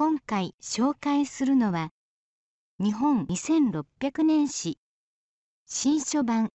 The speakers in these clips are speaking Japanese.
今回紹介するのは日本2600年史新書版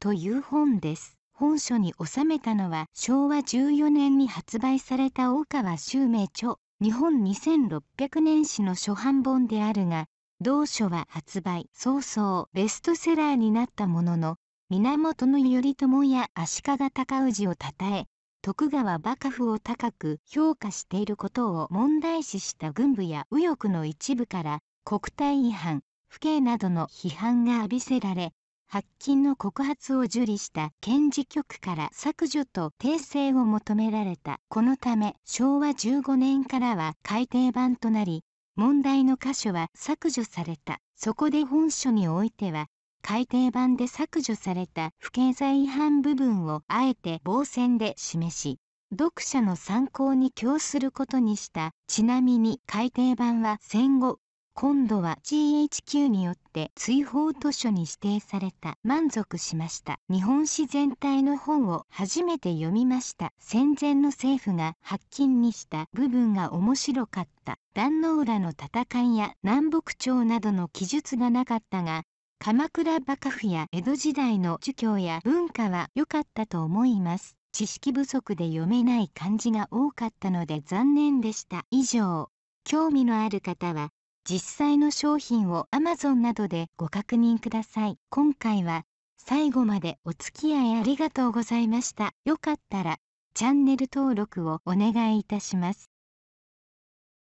という本です。本書に収めたのは昭和14年に発売された大川修明著日本2600年史の初版本であるが同書は発売早々ベストセラーになったものの源頼朝や足利尊氏をたたえ徳川幕府を高く評価していることを問題視した軍部や右翼の一部から国体違反不敬などの批判が浴びせられ発禁の告発を受理した検事局から削除と訂正を求められたこのため昭和15年からは改訂版となり問題の箇所は削除されたそこで本書においては改訂版で削除された不敬罪違反部分をあえて防線で示し読者の参考に供することにしたちなみに改訂版は戦後今度は GHQ によって追放図書に指定された満足しました日本史全体の本を初めて読みました戦前の政府が発禁にした部分が面白かった壇ノ浦の戦いや南北朝などの記述がなかったが鎌倉幕府や江戸時代の儒教や文化は良かったと思います。知識不足で読めない漢字が多かったので残念でした。以上、興味のある方は実際の商品を Amazon などでご確認ください。今回は最後までお付き合いありがとうございました。よかったらチャンネル登録をお願いいたします。